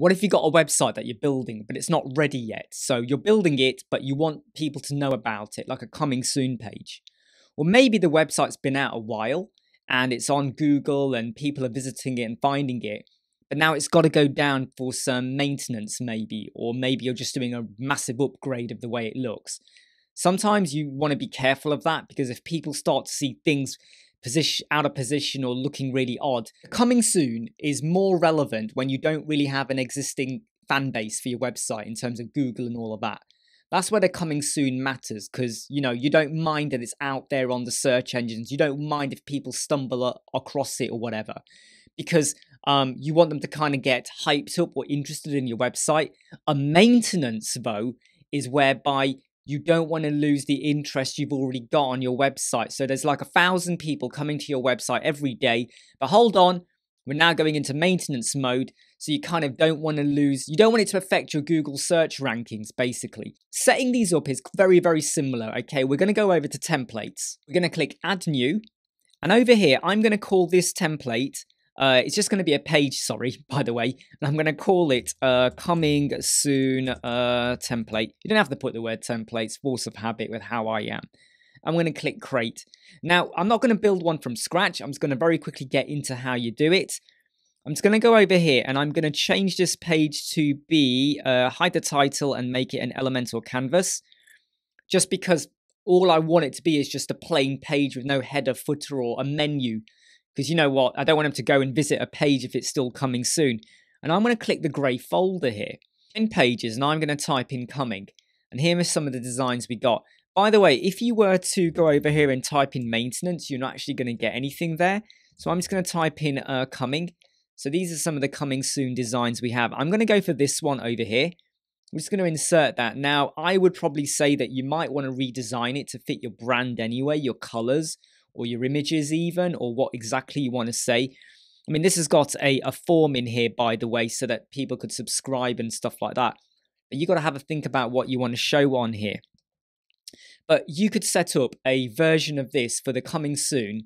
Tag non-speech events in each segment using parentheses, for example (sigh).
What if you got a website that you're building, but it's not ready yet? So you're building it, but you want people to know about it, like a coming soon page. Or maybe the website's been out a while and it's on Google and people are visiting it and finding it, but now it's got to go down for some maintenance, maybe, or maybe you're just doing a massive upgrade of the way it looks. Sometimes you want to be careful of that because if people start to see things position out of position or looking really odd coming soon is more relevant when you don't really have an existing fan base for your website in terms of google and all of that that's where the coming soon matters because you know you don't mind that it's out there on the search engines you don't mind if people stumble across it or whatever because um, you want them to kind of get hyped up or interested in your website a maintenance though is whereby you don't want to lose the interest you've already got on your website. So there's like a thousand people coming to your website every day. But hold on, we're now going into maintenance mode. So you kind of don't want to lose, you don't want it to affect your Google search rankings, basically. Setting these up is very, very similar. Okay, we're going to go over to templates. We're going to click add new. And over here, I'm going to call this template uh, it's just going to be a page, sorry, (laughs) by the way. And I'm going to call it uh, coming soon uh, template. You don't have to put the word templates, force of habit with how I am. I'm going to click create. Now, I'm not going to build one from scratch. I'm just going to very quickly get into how you do it. I'm just going to go over here and I'm going to change this page to be uh, hide the title and make it an elemental canvas. Just because all I want it to be is just a plain page with no header, footer, or a menu because you know what? I don't want them to go and visit a page if it's still coming soon. And I'm going to click the grey folder here in pages and I'm going to type in coming. And here are some of the designs we got. By the way, if you were to go over here and type in maintenance, you're not actually going to get anything there. So I'm just going to type in uh, coming. So these are some of the coming soon designs we have. I'm going to go for this one over here. We're just going to insert that. Now, I would probably say that you might want to redesign it to fit your brand anyway, your colors or your images even, or what exactly you want to say. I mean, this has got a, a form in here, by the way, so that people could subscribe and stuff like that. But you got to have a think about what you want to show on here. But you could set up a version of this for the coming soon,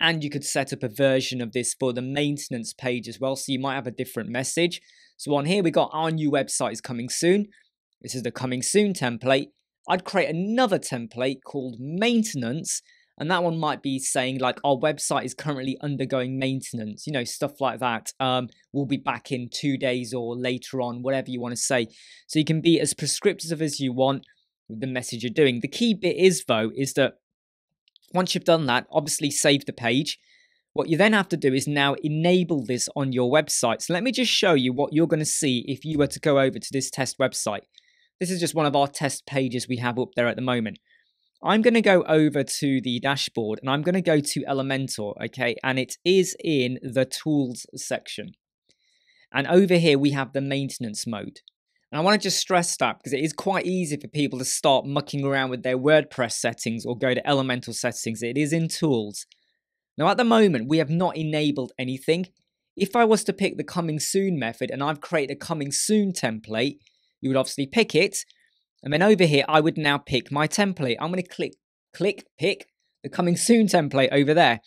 and you could set up a version of this for the maintenance page as well. So you might have a different message. So on here, we got our new website is coming soon. This is the coming soon template. I'd create another template called maintenance and that one might be saying like our website is currently undergoing maintenance, you know, stuff like that. Um, we'll be back in two days or later on, whatever you want to say. So you can be as prescriptive as you want with the message you're doing. The key bit is though, is that once you've done that, obviously save the page. What you then have to do is now enable this on your website. So let me just show you what you're going to see if you were to go over to this test website. This is just one of our test pages we have up there at the moment. I'm going to go over to the dashboard and I'm going to go to Elementor, okay? And it is in the tools section. And over here, we have the maintenance mode. And I want to just stress that because it is quite easy for people to start mucking around with their WordPress settings or go to elemental settings. It is in tools. Now, at the moment, we have not enabled anything. If I was to pick the coming soon method and I've created a coming soon template, you would obviously pick it, and then over here, I would now pick my template. I'm going to click, click, pick the coming soon template over there.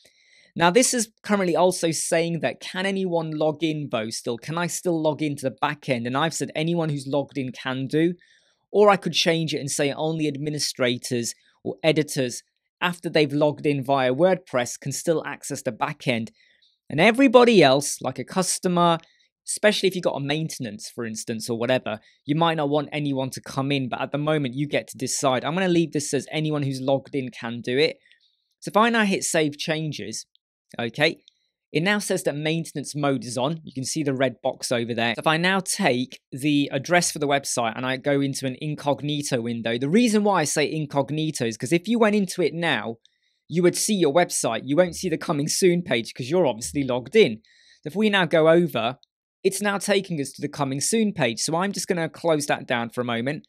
Now, this is currently also saying that can anyone log in though still? Can I still log into the backend? And I've said anyone who's logged in can do. Or I could change it and say only administrators or editors after they've logged in via WordPress can still access the backend. And everybody else, like a customer, especially if you've got a maintenance, for instance, or whatever, you might not want anyone to come in, but at the moment you get to decide. I'm going to leave this as anyone who's logged in can do it. So if I now hit save changes, okay, it now says that maintenance mode is on. You can see the red box over there. If I now take the address for the website and I go into an incognito window, the reason why I say incognito is because if you went into it now, you would see your website. You won't see the coming soon page because you're obviously logged in. If we now go over it's now taking us to the coming soon page, so I'm just going to close that down for a moment.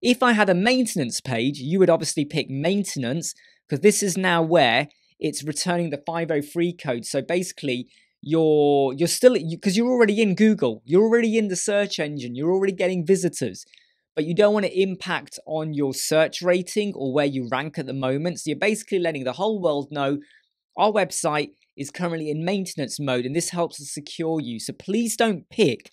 If I had a maintenance page, you would obviously pick maintenance because this is now where it's returning the 503 code. So basically, you're you're still because you, are already in Google, you're already in the search engine, you're already getting visitors, but you don't want to impact on your search rating or where you rank at the moment. So you're basically letting the whole world know our website is currently in maintenance mode and this helps to secure you. So please don't pick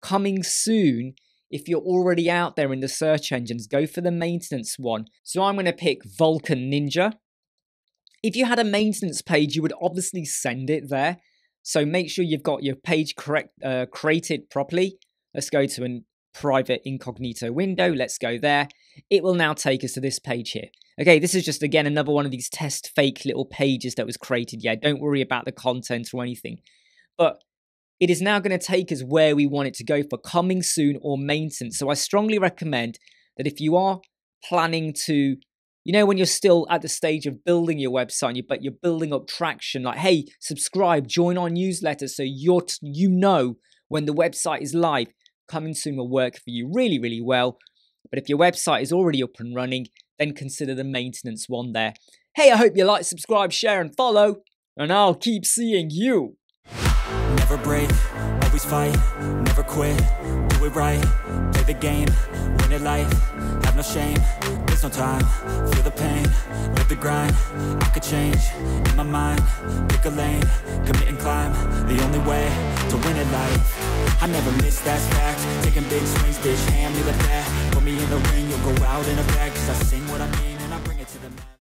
coming soon if you're already out there in the search engines. Go for the maintenance one. So I'm going to pick Vulcan Ninja. If you had a maintenance page, you would obviously send it there. So make sure you've got your page correct, uh, created properly. Let's go to an private incognito window. Let's go there. It will now take us to this page here. Okay, this is just again another one of these test fake little pages that was created. Yeah, don't worry about the content or anything. But it is now going to take us where we want it to go for coming soon or maintenance. So I strongly recommend that if you are planning to, you know, when you're still at the stage of building your website, but you're building up traction, like, hey, subscribe, join our newsletter so you're t- you know when the website is live. Coming Soon will work for you really, really well. But if your website is already up and running, then consider the maintenance one there. Hey, I hope you like, subscribe, share, and follow, and I'll keep seeing you. Never break, always fight, never quit, do it right, play the game, win it life, have no shame, there's no time, feel the pain, live the grind, I could change, in my mind, pick a lane, commit and climb, the only way to win at life I never miss, that fact, taking big swings, bitch, hand me the bat Put me in the ring, you'll go out in a bag, cause I sing what I mean